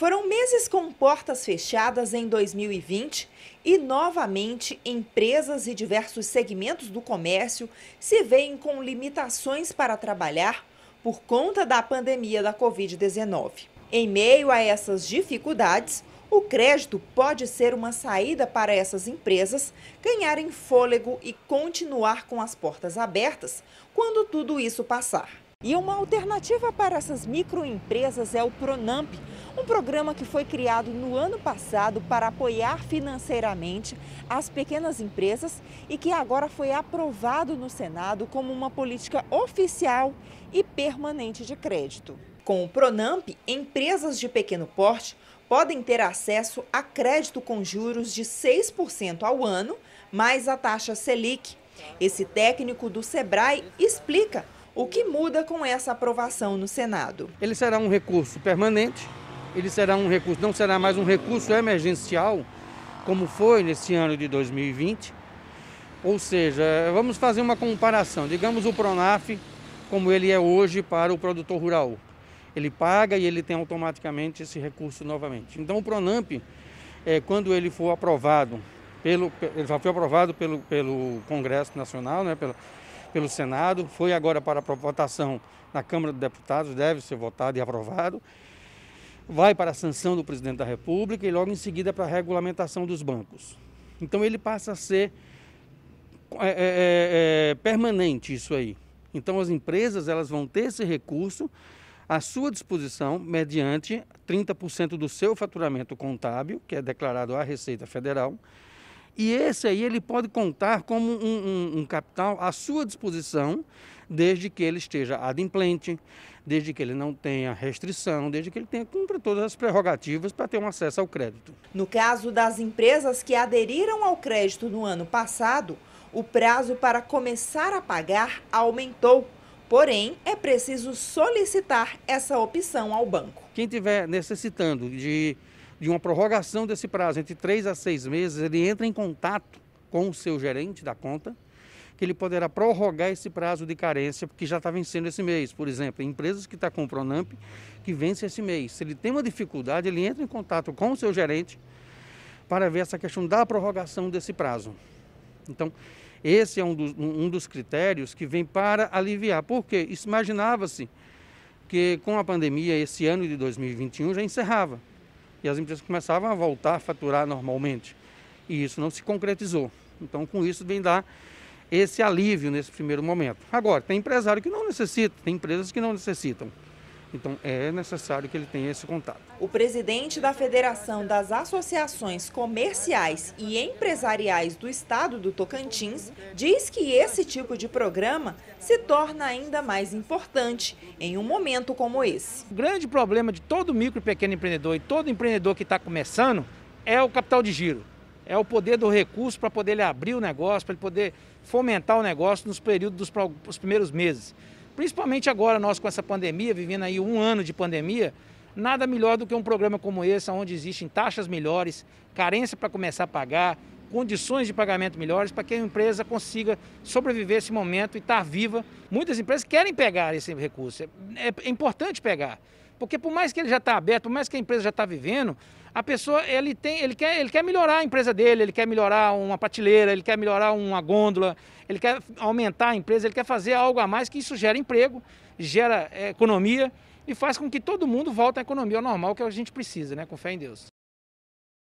Foram meses com portas fechadas em 2020 e, novamente, empresas e diversos segmentos do comércio se veem com limitações para trabalhar por conta da pandemia da Covid-19. Em meio a essas dificuldades, o crédito pode ser uma saída para essas empresas ganharem fôlego e continuar com as portas abertas quando tudo isso passar. E uma alternativa para essas microempresas é o Pronamp, um programa que foi criado no ano passado para apoiar financeiramente as pequenas empresas e que agora foi aprovado no Senado como uma política oficial e permanente de crédito. Com o Pronamp, empresas de pequeno porte podem ter acesso a crédito com juros de 6% ao ano, mais a taxa Selic. Esse técnico do Sebrae explica o que muda com essa aprovação no Senado. Ele será um recurso permanente ele será um recurso, não será mais um recurso emergencial, como foi nesse ano de 2020. Ou seja, vamos fazer uma comparação. Digamos o Pronaf como ele é hoje para o produtor rural. Ele paga e ele tem automaticamente esse recurso novamente. Então o Pronamp, é, quando ele for aprovado, pelo, ele já foi aprovado pelo, pelo Congresso Nacional, né, pelo, pelo Senado, foi agora para votação na Câmara dos Deputados, deve ser votado e aprovado vai para a sanção do presidente da República e logo em seguida para a regulamentação dos bancos. Então ele passa a ser é, é, é, é permanente isso aí. Então as empresas elas vão ter esse recurso à sua disposição mediante 30% do seu faturamento contábil, que é declarado à Receita Federal, e esse aí ele pode contar como um, um, um capital à sua disposição, desde que ele esteja adimplente, desde que ele não tenha restrição, desde que ele tenha cumpra todas as prerrogativas para ter um acesso ao crédito. No caso das empresas que aderiram ao crédito no ano passado, o prazo para começar a pagar aumentou. Porém, é preciso solicitar essa opção ao banco. Quem tiver necessitando de de uma prorrogação desse prazo entre três a seis meses, ele entra em contato com o seu gerente da conta, que ele poderá prorrogar esse prazo de carência, porque já está vencendo esse mês. Por exemplo, empresas que estão tá com o Pronamp, que vence esse mês. Se ele tem uma dificuldade, ele entra em contato com o seu gerente para ver essa questão da prorrogação desse prazo. Então, esse é um dos, um dos critérios que vem para aliviar. Porque imaginava-se que com a pandemia, esse ano de 2021 já encerrava e as empresas começavam a voltar a faturar normalmente. E isso não se concretizou. Então, com isso, vem dar esse alívio nesse primeiro momento. Agora, tem empresário que não necessita, tem empresas que não necessitam. Então é necessário que ele tenha esse contato. O presidente da Federação das Associações Comerciais e Empresariais do Estado do Tocantins diz que esse tipo de programa se torna ainda mais importante em um momento como esse. O grande problema de todo micro e pequeno empreendedor e todo empreendedor que está começando é o capital de giro. É o poder do recurso para poder ele abrir o negócio, para ele poder fomentar o negócio nos períodos dos primeiros meses. Principalmente agora, nós com essa pandemia, vivendo aí um ano de pandemia, nada melhor do que um programa como esse, onde existem taxas melhores, carência para começar a pagar, condições de pagamento melhores para que a empresa consiga sobreviver esse momento e estar tá viva. Muitas empresas querem pegar esse recurso, é, é importante pegar, porque por mais que ele já está aberto, por mais que a empresa já está vivendo, a pessoa ele tem, ele quer, ele quer melhorar a empresa dele, ele quer melhorar uma prateleira, ele quer melhorar uma gôndola, ele quer aumentar a empresa, ele quer fazer algo a mais que isso gera emprego, gera é, economia e faz com que todo mundo volte à economia normal que é a gente precisa, né? Com fé em Deus.